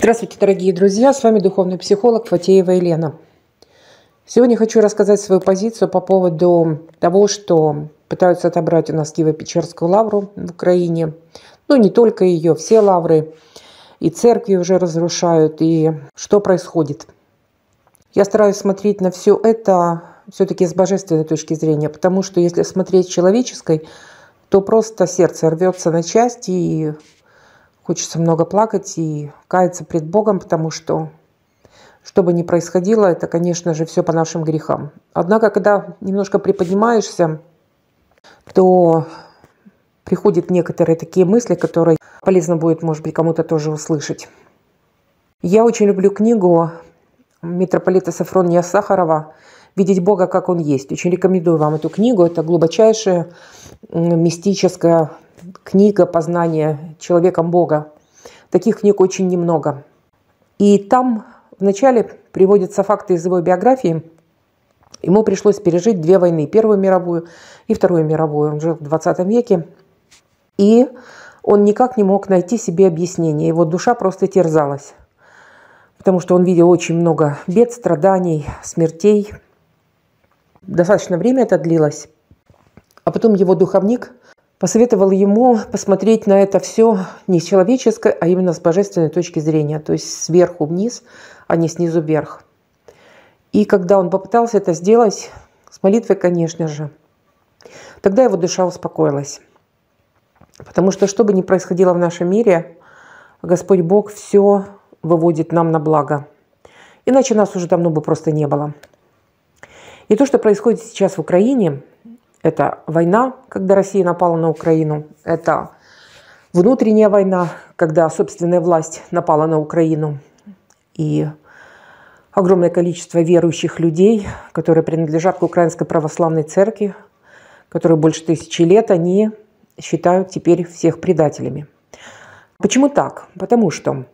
Здравствуйте, дорогие друзья! С вами духовный психолог Фатеева Елена. Сегодня хочу рассказать свою позицию по поводу того, что пытаются отобрать у нас Киево-Печерскую лавру в Украине. Ну, не только ее, все лавры. И церкви уже разрушают, и что происходит. Я стараюсь смотреть на все это все-таки с божественной точки зрения, потому что если смотреть человеческой, то просто сердце рвется на части, и Хочется много плакать и каяться пред Богом, потому что, что бы ни происходило, это, конечно же, все по нашим грехам. Однако, когда немножко приподнимаешься, то приходят некоторые такие мысли, которые полезно будет, может быть, кому-то тоже услышать. Я очень люблю книгу митрополита Сафрония Сахарова видеть Бога, как Он есть. Очень рекомендую вам эту книгу. Это глубочайшая мистическая книга познания человеком Бога. Таких книг очень немного. И там вначале приводятся факты из его биографии. Ему пришлось пережить две войны. Первую мировую и Вторую мировую. Он жил в 20 веке. И он никак не мог найти себе объяснение. Его душа просто терзалась. Потому что он видел очень много бед, страданий, смертей – достаточно время это длилось. А потом его духовник посоветовал ему посмотреть на это все не с человеческой, а именно с божественной точки зрения, то есть сверху вниз, а не снизу вверх. И когда он попытался это сделать, с молитвой, конечно же, тогда его душа успокоилась. Потому что что бы ни происходило в нашем мире, Господь Бог все выводит нам на благо. Иначе нас уже давно бы просто не было. И то, что происходит сейчас в Украине, это война, когда Россия напала на Украину, это внутренняя война, когда собственная власть напала на Украину, и огромное количество верующих людей, которые принадлежат к Украинской Православной Церкви, которые больше тысячи лет, они считают теперь всех предателями. Почему так? Потому что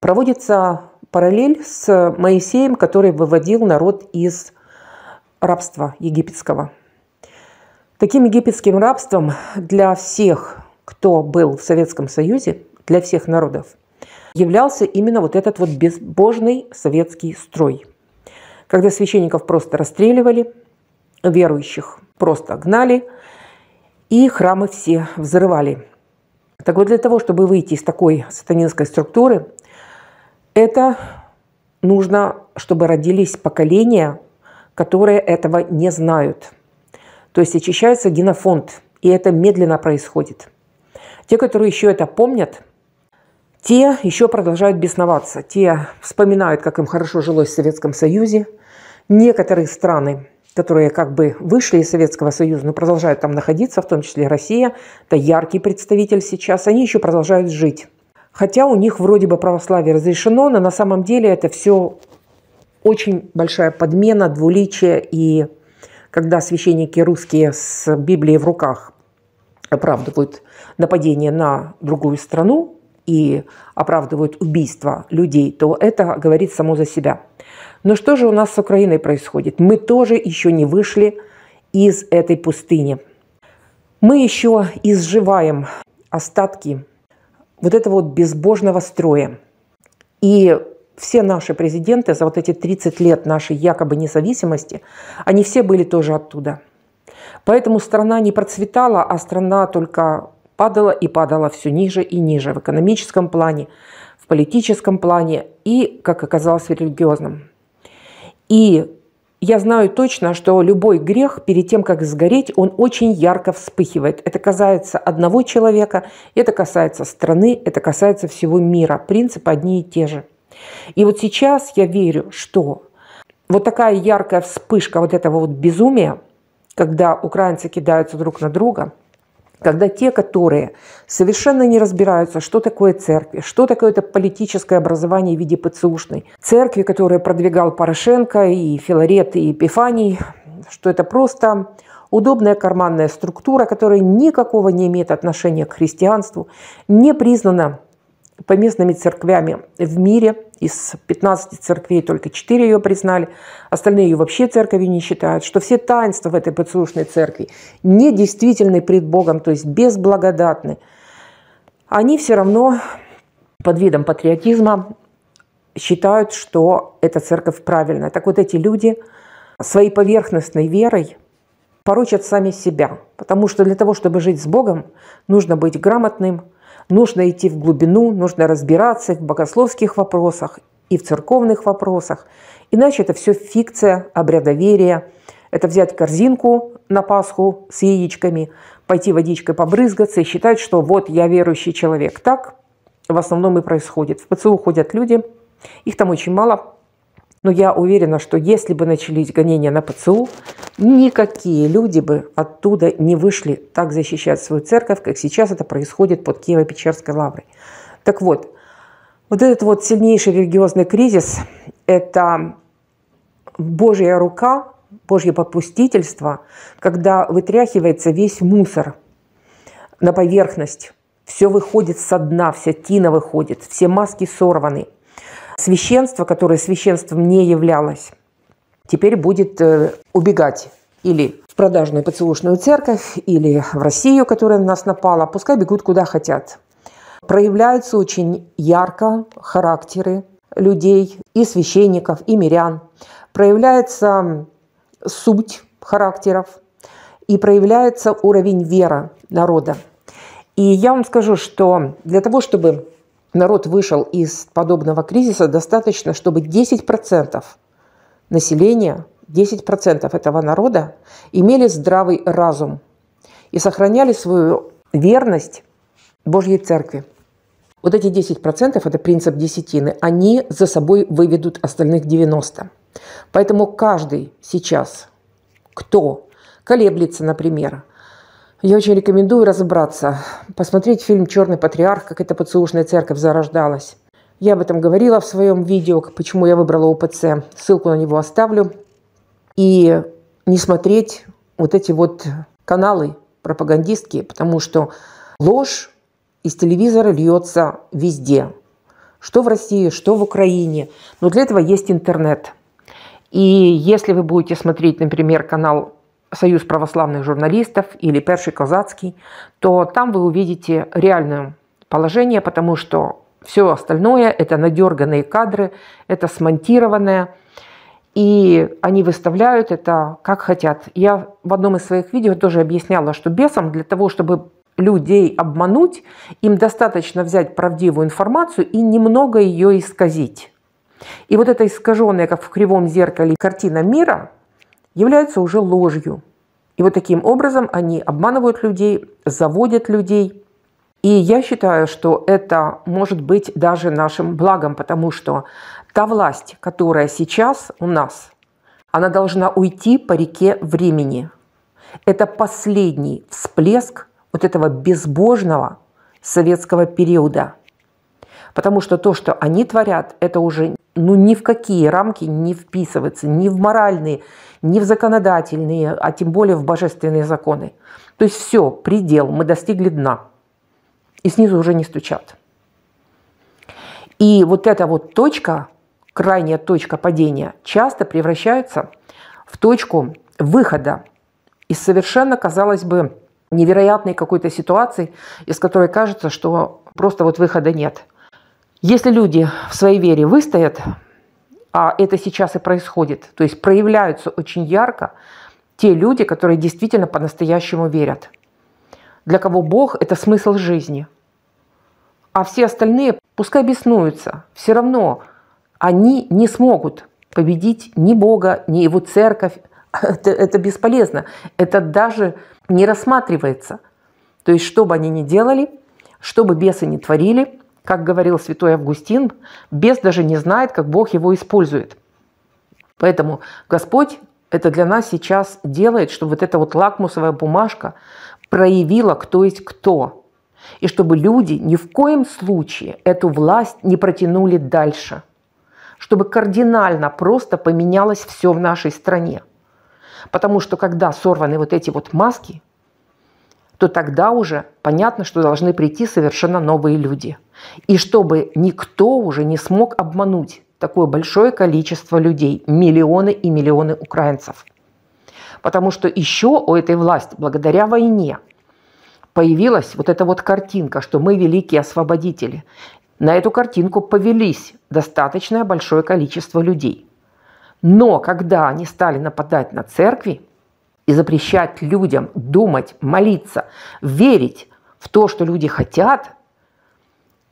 проводится параллель с Моисеем, который выводил народ из рабства египетского. Таким египетским рабством для всех, кто был в Советском Союзе, для всех народов, являлся именно вот этот вот безбожный советский строй, когда священников просто расстреливали, верующих просто гнали, и храмы все взрывали. Так вот, для того, чтобы выйти из такой сатанинской структуры, это нужно, чтобы родились поколения которые этого не знают. То есть очищается генофонд, и это медленно происходит. Те, которые еще это помнят, те еще продолжают бесноваться, те вспоминают, как им хорошо жилось в Советском Союзе. Некоторые страны, которые как бы вышли из Советского Союза, но продолжают там находиться, в том числе Россия, это яркий представитель сейчас, они еще продолжают жить. Хотя у них вроде бы православие разрешено, но на самом деле это все очень большая подмена, двуличие, и когда священники русские с Библией в руках оправдывают нападение на другую страну и оправдывают убийство людей, то это говорит само за себя. Но что же у нас с Украиной происходит? Мы тоже еще не вышли из этой пустыни. Мы еще изживаем остатки вот этого вот безбожного строя. И все наши президенты за вот эти 30 лет нашей якобы независимости, они все были тоже оттуда. Поэтому страна не процветала, а страна только падала и падала все ниже и ниже в экономическом плане, в политическом плане и, как оказалось, в религиозном. И я знаю точно, что любой грех перед тем, как сгореть, он очень ярко вспыхивает. Это касается одного человека, это касается страны, это касается всего мира. Принципы одни и те же – и вот сейчас я верю, что вот такая яркая вспышка вот этого вот безумия, когда украинцы кидаются друг на друга, когда те, которые совершенно не разбираются, что такое церкви, что такое это политическое образование в виде ПЦУшной, церкви, которую продвигал Порошенко и Филарет, и Епифаний, что это просто удобная карманная структура, которая никакого не имеет отношения к христианству, не признана поместными церквями в мире. Из 15 церквей только 4 ее признали, остальные ее вообще церковью не считают, что все таинства в этой подслушной церкви недействительны пред Богом, то есть безблагодатны. Они все равно под видом патриотизма считают, что эта церковь правильная. Так вот эти люди своей поверхностной верой порочат сами себя, потому что для того, чтобы жить с Богом, нужно быть грамотным – нужно идти в глубину, нужно разбираться в богословских вопросах и в церковных вопросах. Иначе это все фикция, обрядоверие. Это взять корзинку на Пасху с яичками, пойти водичкой побрызгаться и считать, что вот я верующий человек. Так в основном и происходит. В ПЦУ ходят люди, их там очень мало, но я уверена, что если бы начались гонения на ПЦУ, никакие люди бы оттуда не вышли так защищать свою церковь, как сейчас это происходит под Киево-Печерской лаврой. Так вот, вот этот вот сильнейший религиозный кризис – это Божья рука, Божье попустительство, когда вытряхивается весь мусор на поверхность, все выходит со дна, вся тина выходит, все маски сорваны – священство, которое священством не являлось, теперь будет э, убегать или в продажную поцелушную церковь, или в Россию, которая на нас напала, пускай бегут куда хотят. Проявляются очень ярко характеры людей, и священников, и мирян. Проявляется суть характеров и проявляется уровень веры народа. И я вам скажу, что для того, чтобы народ вышел из подобного кризиса достаточно, чтобы 10% населения, 10% этого народа имели здравый разум и сохраняли свою верность Божьей Церкви. Вот эти 10%, это принцип десятины, они за собой выведут остальных 90%. Поэтому каждый сейчас, кто колеблется, например, я очень рекомендую разобраться, посмотреть фильм «Черный патриарх», как эта поцелушная церковь зарождалась. Я об этом говорила в своем видео, почему я выбрала ОПЦ. Ссылку на него оставлю. И не смотреть вот эти вот каналы пропагандистские, потому что ложь из телевизора льется везде. Что в России, что в Украине. Но для этого есть интернет. И если вы будете смотреть, например, канал Союз православных журналистов или Первый казацкий, то там вы увидите реальное положение, потому что все остальное – это надерганные кадры, это смонтированное, и они выставляют это как хотят. Я в одном из своих видео тоже объясняла, что бесам для того, чтобы людей обмануть, им достаточно взять правдивую информацию и немного ее исказить. И вот эта искаженная, как в кривом зеркале, картина мира – являются уже ложью. И вот таким образом они обманывают людей, заводят людей. И я считаю, что это может быть даже нашим благом, потому что та власть, которая сейчас у нас, она должна уйти по реке времени. Это последний всплеск вот этого безбожного советского периода. Потому что то, что они творят, это уже ну, ни в какие рамки не вписывается, ни в моральные, ни в законодательные, а тем более в божественные законы. То есть все, предел, мы достигли дна. И снизу уже не стучат. И вот эта вот точка, крайняя точка падения, часто превращается в точку выхода из совершенно, казалось бы, невероятной какой-то ситуации, из которой кажется, что просто вот выхода нет – если люди в своей вере выстоят, а это сейчас и происходит, то есть проявляются очень ярко те люди, которые действительно по-настоящему верят, для кого Бог – это смысл жизни. А все остальные пускай беснуются, все равно они не смогут победить ни Бога, ни его церковь. Это, это бесполезно. Это даже не рассматривается. То есть, что бы они ни делали, что бы бесы ни творили, как говорил святой Августин, бес даже не знает, как Бог его использует. Поэтому Господь это для нас сейчас делает, чтобы вот эта вот лакмусовая бумажка проявила, кто есть кто. И чтобы люди ни в коем случае эту власть не протянули дальше. Чтобы кардинально просто поменялось все в нашей стране. Потому что когда сорваны вот эти вот маски, то тогда уже понятно, что должны прийти совершенно новые люди – и чтобы никто уже не смог обмануть такое большое количество людей, миллионы и миллионы украинцев. Потому что еще у этой власти, благодаря войне, появилась вот эта вот картинка, что мы великие освободители. На эту картинку повелись достаточное большое количество людей. Но когда они стали нападать на церкви и запрещать людям думать, молиться, верить в то, что люди хотят –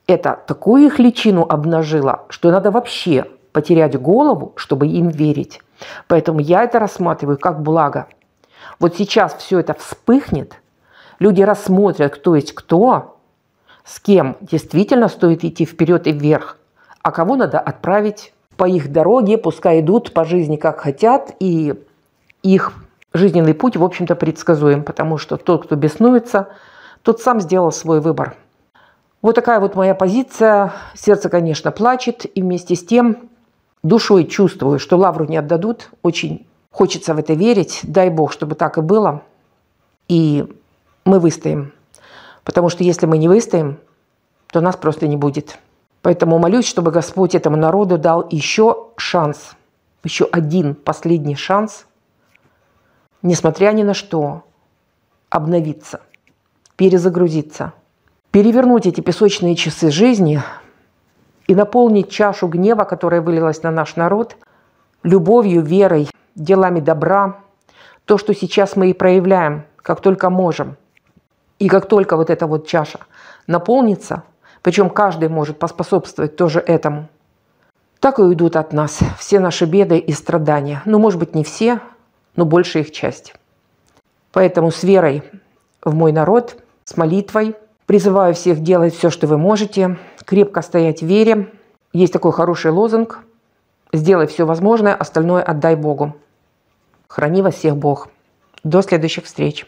это такую их личину обнажило, что надо вообще потерять голову, чтобы им верить. Поэтому я это рассматриваю как благо. Вот сейчас все это вспыхнет, люди рассмотрят, кто есть кто, с кем действительно стоит идти вперед и вверх, а кого надо отправить по их дороге, пускай идут по жизни как хотят, и их жизненный путь, в общем-то, предсказуем, потому что тот, кто беснуется, тот сам сделал свой выбор. Вот такая вот моя позиция. Сердце, конечно, плачет, и вместе с тем душой чувствую, что лавру не отдадут. Очень хочется в это верить. Дай бог, чтобы так и было. И мы выстоим. Потому что если мы не выстоим, то нас просто не будет. Поэтому молюсь, чтобы Господь этому народу дал еще шанс, еще один последний шанс, несмотря ни на что, обновиться, перезагрузиться – перевернуть эти песочные часы жизни и наполнить чашу гнева, которая вылилась на наш народ, любовью, верой, делами добра, то, что сейчас мы и проявляем, как только можем. И как только вот эта вот чаша наполнится, причем каждый может поспособствовать тоже этому, так и уйдут от нас все наши беды и страдания. Ну, может быть, не все, но больше их часть. Поэтому с верой в мой народ, с молитвой – Призываю всех делать все, что вы можете, крепко стоять в вере. Есть такой хороший лозунг «Сделай все возможное, остальное отдай Богу». Храни вас всех Бог. До следующих встреч.